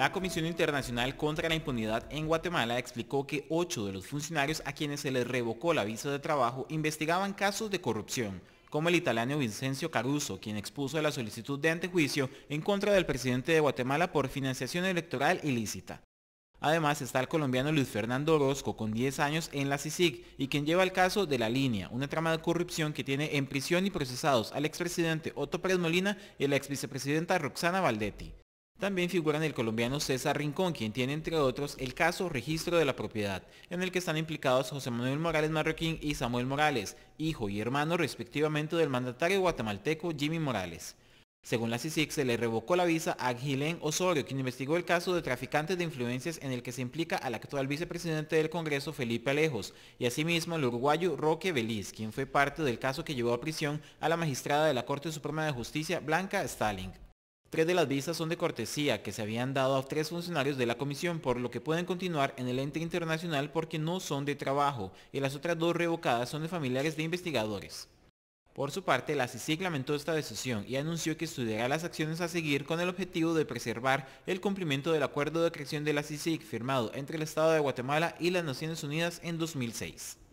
La Comisión Internacional contra la Impunidad en Guatemala explicó que ocho de los funcionarios a quienes se les revocó la visa de trabajo investigaban casos de corrupción, como el italiano Vincencio Caruso, quien expuso la solicitud de antejuicio en contra del presidente de Guatemala por financiación electoral ilícita. Además está el colombiano Luis Fernando Orozco con 10 años en la CICIG y quien lleva el caso de La Línea, una trama de corrupción que tiene en prisión y procesados al expresidente Otto Pérez Molina y la exvicepresidenta Roxana Valdetti. También figuran el colombiano César Rincón, quien tiene entre otros el caso registro de la propiedad, en el que están implicados José Manuel Morales Marroquín y Samuel Morales, hijo y hermano respectivamente del mandatario guatemalteco Jimmy Morales. Según la CICIC, se le revocó la visa a Gilén Osorio, quien investigó el caso de traficantes de influencias en el que se implica al actual vicepresidente del Congreso, Felipe Alejos, y asimismo al uruguayo Roque Beliz, quien fue parte del caso que llevó a prisión a la magistrada de la Corte Suprema de Justicia, Blanca Stalin. Tres de las visas son de cortesía que se habían dado a tres funcionarios de la comisión, por lo que pueden continuar en el ente internacional porque no son de trabajo, y las otras dos revocadas son de familiares de investigadores. Por su parte, la CICIC lamentó esta decisión y anunció que estudiará las acciones a seguir con el objetivo de preservar el cumplimiento del acuerdo de creación de la CICIC firmado entre el Estado de Guatemala y las Naciones Unidas en 2006.